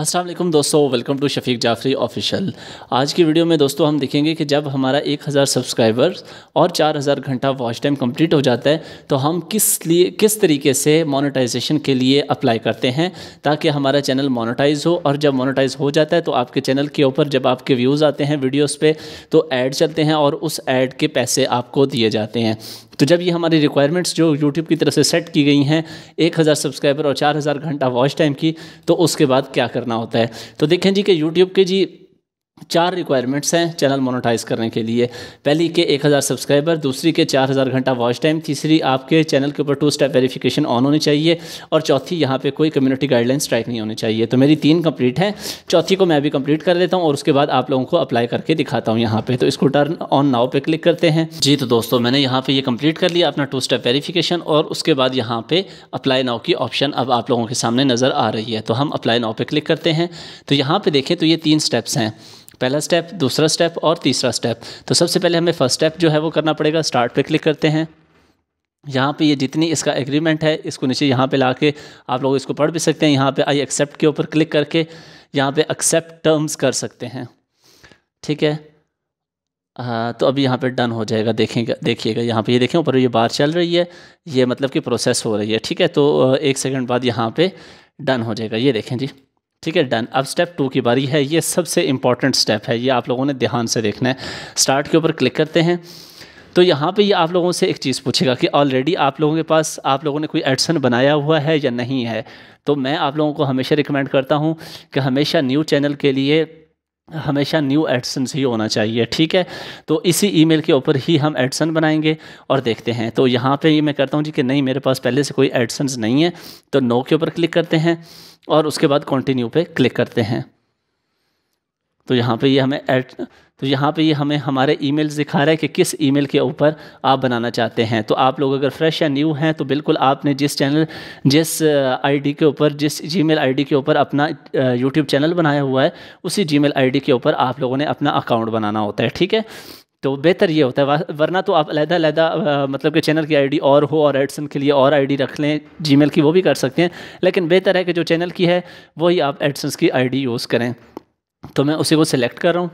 असलम दोस्तों welcome to Shafiq Jafri official आज की वीडियो में दोस्तों हम देखेंगे कि जब हमारा 1000 सब्सक्राइबर और 4000 घंटा वॉच टाइम कंप्लीट हो जाता है तो हम किस लिए किस तरीके से मोनेटाइजेशन के लिए अप्लाई करते हैं ताकि हमारा चैनल मोनेटाइज हो और जब मोनेटाइज हो जाता है तो आपके चैनल के ऊपर जब आपके व्यूज़ आते हैं वीडियोज़ पर तो ऐड चलते हैं और उस एड के पैसे आपको दिए जाते हैं तो जब ये हमारी रिक्वायरमेंट्स जो यूट्यूब की तरफ से सेट की गई हैं एक हज़ार सब्सक्राइबर और चार हज़ार घंटा वॉच टाइम की तो उसके बाद क्या करना होता है तो देखें जी कि यूट्यूब के जी चार रिक्वायरमेंट्स हैं चैनल मोनेटाइज करने के लिए पहली के 1000 सब्सक्राइबर दूसरी के 4000 घंटा वॉच टाइम तीसरी आपके चैनल के ऊपर टू स्टेप वेरिफिकेशन ऑन होनी चाहिए और चौथी यहाँ पे कोई कम्युनिटी गाइडलाइन स्ट्राइक नहीं होनी चाहिए तो मेरी तीन कंप्लीट हैं चौथी को मैं भी कंप्लीट कर लेता हूँ और उसके बाद आप लोगों को अप्लाई करके दिखाता हूँ यहाँ पर तो इसको टर्न ऑन नाव पर क्लिक करते हैं जी तो दोस्तों मैंने यहाँ पर ये कम्प्लीट कर लिया अपना टू स्टेप वेरीफिकेशन और उसके बाद यहाँ पर अप्लाई नाव की ऑप्शन अब आप लोगों के सामने नज़र आ रही है तो हम अप्लाई नाव पर क्लिक करते हैं तो यहाँ पर देखें तो ये तीन स्टेप्स हैं पहला स्टेप दूसरा स्टेप और तीसरा स्टेप तो सबसे पहले हमें फर्स्ट स्टेप जो है वो करना पड़ेगा स्टार्ट पे क्लिक करते हैं यहाँ पे ये जितनी इसका एग्रीमेंट है इसको नीचे यहाँ पे ला के आप लोग इसको पढ़ भी सकते हैं यहाँ पे आई एक्सेप्ट के ऊपर क्लिक करके यहाँ पे एक्सेप्ट टर्म्स कर सकते हैं ठीक है हाँ तो अभी यहाँ पे डन हो जाएगा देखेंगे देखिएगा यहाँ पे ये देखें ऊपर ये बार चल रही है ये मतलब कि प्रोसेस हो रही है ठीक है तो एक सेकेंड बाद यहाँ पर डन हो जाएगा ये देखें जी ठीक है डन अब स्टेप टू की बारी है ये सबसे इम्पॉर्टेंट स्टेप है ये आप लोगों ने ध्यान से देखना है स्टार्ट के ऊपर क्लिक करते हैं तो यहाँ पे ये आप लोगों से एक चीज़ पूछेगा कि ऑलरेडी आप लोगों के पास आप लोगों ने कोई एडसन बनाया हुआ है या नहीं है तो मैं आप लोगों को हमेशा रिकमेंड करता हूँ कि हमेशा न्यू चैनल के लिए हमेशा न्यू एडसन ही होना चाहिए ठीक है तो इसी ईमेल के ऊपर ही हम एडसन बनाएंगे और देखते हैं तो यहाँ पे ये मैं करता हूँ जी कि नहीं मेरे पास पहले से कोई एडसन्स नहीं है तो नो के ऊपर क्लिक करते हैं और उसके बाद कंटिन्यू पे क्लिक करते हैं तो यहाँ पे ये यह हमें एट तो यहाँ पे ये यह हमें हमारे ईमेल दिखा रहा है कि किस ईमेल के ऊपर आप बनाना चाहते हैं तो आप लोग अगर फ्रेश या न्यू हैं तो बिल्कुल आपने जिस चैनल जिस आईडी uh, के ऊपर जिस जीमेल आईडी के ऊपर अपना यूट्यूब uh, चैनल बनाया हुआ है उसी जीमेल आईडी के ऊपर आप लोगों ने अपना अकाउंट बनाना होता है ठीक है तो बेहतर ये होता है वरना तो आप अलहदा अलहदा uh, मतलब कि चैनल की आईडी और हो और एडसन के लिए और आईडी रख लें जीमेल की वो भी कर सकते हैं लेकिन बेहतर है कि जो चैनल की है वही आप एडसन की आईडी यूज़ करें तो मैं उसी को सिलेक्ट कर रहा हूँ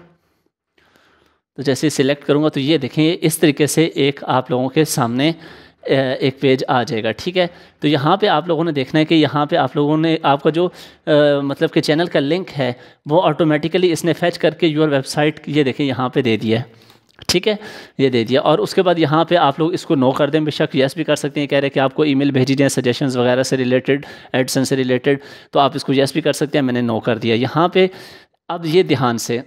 तो जैसे सिलेक्ट करूँगा तो ये देखें इस तरीके से एक आप लोगों के सामने एक पेज आ जाएगा ठीक है तो यहाँ पे आप लोगों ने देखना है कि यहाँ पे आप लोगों ने आपका जो आ, मतलब कि चैनल का लिंक है वो ऑटोमेटिकली इसने फैच करके योर वेबसाइट ये देखें यहाँ पे दे दिया है ठीक है ये दे दिया और उसके बाद यहाँ पे आप लोग इसको नो कर दें बेशक यस भी कर सकते हैं कह रहे हैं कि आपको ईमेल भेजी जाए सजेशंस वगैरह से रिलेटेड एडसन से रिलेटेड तो आप इसको यस भी कर सकते हैं मैंने नो कर दिया यहाँ पे अब ये ध्यान से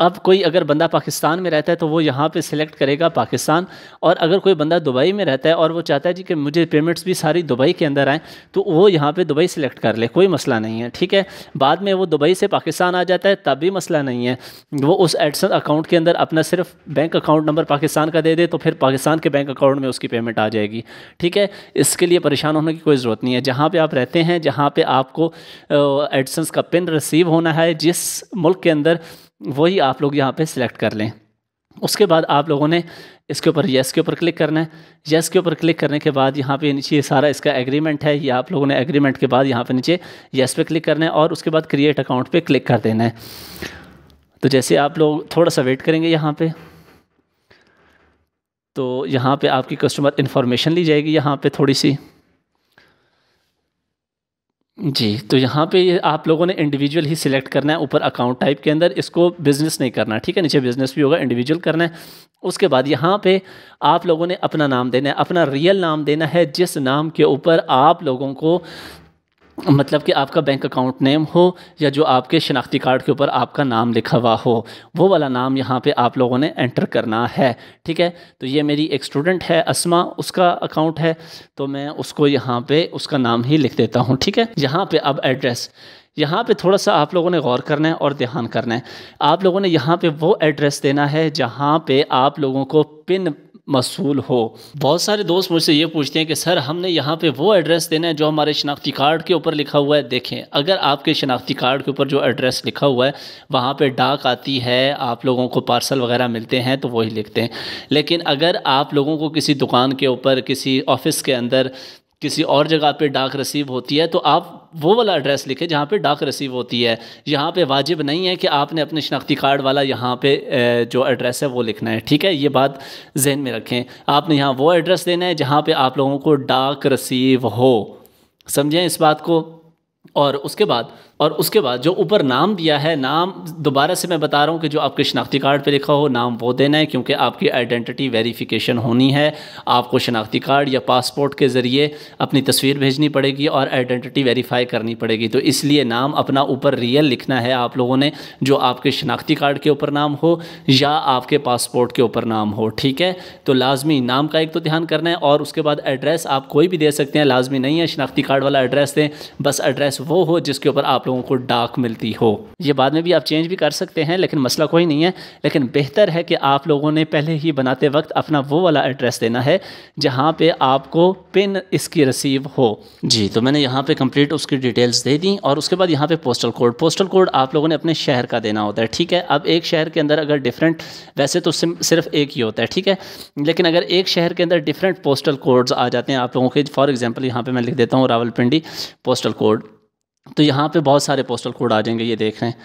अब कोई अगर बंदा पाकिस्तान में रहता है तो वो यहाँ पे सिलेक्ट करेगा पाकिस्तान और अगर कोई बंदा दुबई में रहता है और वो चाहता है जी कि मुझे पेमेंट्स भी सारी दुबई के अंदर आएँ तो वो यहाँ पे दुबई सिलेक्ट कर ले कोई मसला नहीं है ठीक है बाद में वो दुबई से पाकिस्तान आ जाता है तब भी मसला नहीं है वो उस एडसन अकाउंट के अंदर अपना सिर्फ बैंक अकाउंट नंबर पाकिस्तान का दे दे तो फिर पाकिस्तान के बैंक अकाउंट में उसकी पेमेंट आ जाएगी ठीक है इसके लिए परेशान होने की कोई ज़रूरत नहीं है जहाँ पर आप रहते हैं जहाँ पर आपको एडसन का पिन रिसीव होना है जिस मुल्क के अंदर वही आप लोग यहाँ पे सिलेक्ट कर लें उसके बाद आप लोगों ने इसके ऊपर येस के ऊपर क्लिक करना है येस के ऊपर क्लिक करने के बाद यहाँ पे नीचे सारा इसका एग्रीमेंट है ये आप लोगों ने एग्रीमेंट के बाद यहाँ पे नीचे येस पे क्लिक करना है और उसके बाद क्रिएट अकाउंट पे क्लिक कर देना है तो जैसे आप लोग थोड़ा सा वेट करेंगे यहाँ पर तो यहाँ पर आपकी कस्टमर इन्फॉर्मेशन ली जाएगी यहाँ पर थोड़ी सी जी तो यहाँ पे आप लोगों ने इंडिविजुअल ही सिलेक्ट करना है ऊपर अकाउंट टाइप के अंदर इसको बिज़नेस नहीं करना ठीक है नीचे बिज़नेस भी होगा इंडिविजुअल करना है उसके बाद यहाँ पे आप लोगों ने अपना नाम देना है अपना रियल नाम देना है जिस नाम के ऊपर आप लोगों को मतलब कि आपका बैंक अकाउंट नेम हो या जो आपके शनाख्ती कार्ड के ऊपर आपका नाम लिखा हुआ हो वो वाला नाम यहाँ पे आप लोगों ने एंटर करना है ठीक है तो ये मेरी एक स्टूडेंट है असमा उसका अकाउंट है तो मैं उसको यहाँ पे उसका नाम ही लिख देता हूँ ठीक है यहाँ पे अब एड्रेस यहाँ पे थोड़ा सा आप लोगों ने गौर करना है और ध्यान करना है आप लोगों ने यहाँ पे वो एड्रेस देना है जहाँ पे आप लोगों को पिन मसूल हो बहुत सारे दोस्त मुझसे ये पूछते हैं कि सर हमने यहाँ पे वो एड्रेस देना है जो हमारे शनाख्ती कार्ड के ऊपर लिखा हुआ है देखें अगर आपके शनाख्ती कार्ड के ऊपर जो एड्रेस लिखा हुआ है वहाँ पे डाक आती है आप लोगों को पार्सल वगैरह मिलते हैं तो वही लिखते हैं लेकिन अगर आप लोगों को किसी दुकान के ऊपर किसी ऑफिस के अंदर किसी और जगह पे डाक रसीव होती है तो आप वो वाला एड्रेस लिखे जहाँ पे डाक रसीव होती है यहाँ पे वाजिब नहीं है कि आपने अपने शनाख्ती कार्ड वाला यहाँ पे जो एड्रेस है वो लिखना है ठीक है ये बात जहन में रखें आपने यहाँ वो एड्रेस देना है जहाँ पे आप लोगों को डाक रसीव हो समझें इस बात को और उसके बाद और उसके बाद जो ऊपर नाम दिया है नाम दोबारा से मैं बता रहा हूँ कि जो आपके शनाख्ती कार्ड पे लिखा हो नाम वो देना है क्योंकि आपकी आइडेंटिटी वेरिफिकेशन होनी है आपको शनाख्ती कार्ड या पासपोर्ट के ज़रिए अपनी तस्वीर भेजनी पड़ेगी और आइडेंटिटी वेरीफाई करनी पड़ेगी तो इसलिए नाम अपना ऊपर रियल लिखना है आप लोगों ने जो आपके शनाख्ती कार्ड के ऊपर नाम हो या आपके पासपोर्ट के ऊपर नाम हो ठीक है तो लाजमी नाम का एक तो ध्यान करना है और उसके बाद एड्रेस आप कोई भी दे सकते हैं लाजमी नहीं है शनाख्ती कार्ड वाला एड्रेस दें बस एड्रेस वो हो जिसके ऊपर आप लोगों को डाक मिलती हो ये बाद में भी आप चेंज भी कर सकते हैं लेकिन मसला कोई नहीं है लेकिन बेहतर है कि आप लोगों ने पहले ही बनाते वक्त अपना वो वाला एड्रेस देना है जहाँ पे आपको पिन इसकी रिसीव हो जी तो मैंने यहाँ पे कंप्लीट उसकी डिटेल्स दे दी और उसके बाद यहाँ पे पोस्टल कोड पोस्टल कोड आप लोगों ने अपने शहर का देना होता है ठीक है अब एक शहर के अंदर अगर डिफरेंट वैसे तो सिर्फ एक ही होता है ठीक है लेकिन अगर एक शहर के अंदर डिफरेंट पोस्टल कोड्स आ जाते हैं आप लोगों के फॉर एग्जाम्पल यहाँ पर मैं लिख देता हूँ रावलपिंडी पोस्टल कोड तो यहाँ पे बहुत सारे पोस्टल कोड आ जाएंगे ये देख रहे हैं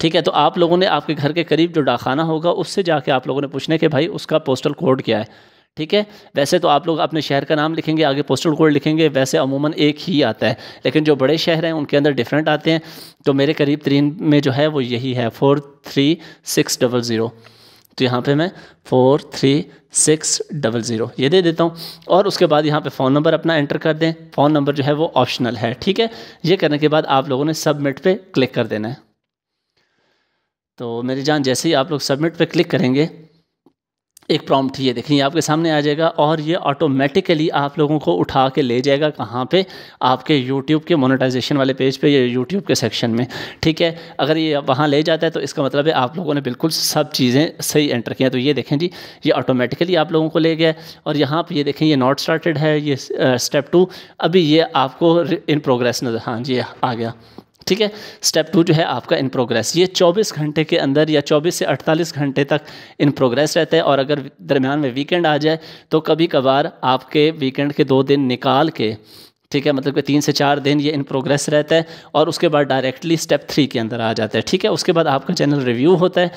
ठीक है तो आप लोगों ने आपके घर के करीब जो डाखाना होगा उससे जाके आप लोगों ने पूछना कि भाई उसका पोस्टल कोड क्या है ठीक है वैसे तो आप लोग अपने शहर का नाम लिखेंगे आगे पोस्टल कोड लिखेंगे वैसे अमूमन एक ही आता है लेकिन जो बड़े शहर हैं उनके अंदर डिफरेंट आते हैं तो मेरे करीब तरीन में जो है वो यही है four three six double zero तो यहाँ पे मैं four three six double zero ये दे देता हूँ और उसके बाद यहाँ पे फ़ोन नंबर अपना एंटर कर दें फ़ोन नंबर जो है वो ऑप्शनल है ठीक है ये करने के बाद आप लोगों ने सबमिट पे क्लिक कर देना है तो मेरी जान जैसे ही आप लोग सबमिट पे क्लिक करेंगे एक प्रॉम्प्ट ये देखिए आपके सामने आ जाएगा और ये ऑटोमेटिकली आप लोगों को उठा के ले जाएगा कहाँ पे आपके यूट्यूब के मोनेटाइजेशन वाले पेज पे या यूट्यूब के सेक्शन में ठीक है अगर ये वहाँ ले जाता है तो इसका मतलब है आप लोगों ने बिल्कुल सब चीज़ें सही एंटर किया तो ये देखें जी ये ऑटोमेटिकली आप लोगों को ले गया और यहाँ पर ये देखें ये नॉट स्टार्टेड है ये स्टेप टू अभी ये आपको इन प्रोग्रेस नज़र हाँ जी आ गया ठीक है स्टेप टू जो है आपका इन प्रोग्रेस ये 24 घंटे के अंदर या 24 से 48 घंटे तक इन प्रोग्रेस रहता है और अगर दरमियान में वीकेंड आ जाए तो कभी कभार आपके वीकेंड के दो दिन निकाल के ठीक है मतलब कि तीन से चार दिन ये इन प्रोग्रेस रहता है और उसके बाद डायरेक्टली स्टेप थ्री के अंदर आ जाता है ठीक है उसके बाद आपका चैनल रिव्यू होता है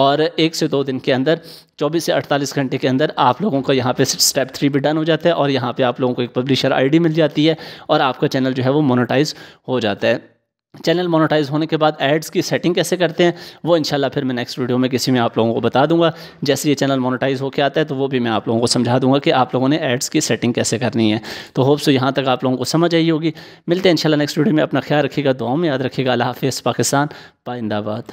और एक से दो दिन के अंदर 24 से 48 घंटे के अंदर आप लोगों को यहाँ पे स्टेप थ्री भी डन हो जाता है और यहाँ पे आप लोगों को एक पब्लिशर आईडी मिल जाती है और आपका चैनल जो है वो मोनोटाइज हो जाता है चैनल मोनेटाइज होने के बाद एड्स की सेटिंग कैसे करते हैं वो इंशाल्लाह फिर मैं नेक्स्ट वीडियो में किसी में आप लोगों को बता दूंगा जैसे ये चैनल मोनेटाइज होकर आता है तो वो भी मैं आप लोगों को समझा दूंगा कि आप लोगों ने एड्स की सेटिंग कैसे करनी है तो होप सो यहाँ तक आप लोगों को समझ आई होगी मिलते हैं इंशाल्लाह नेक्स्ट वीडियो में अपना ख्याल रखिएगा दुआओं में याद रखिएगा अल्लाह हाफिज़ पाकिस्तान पाइंदाबाद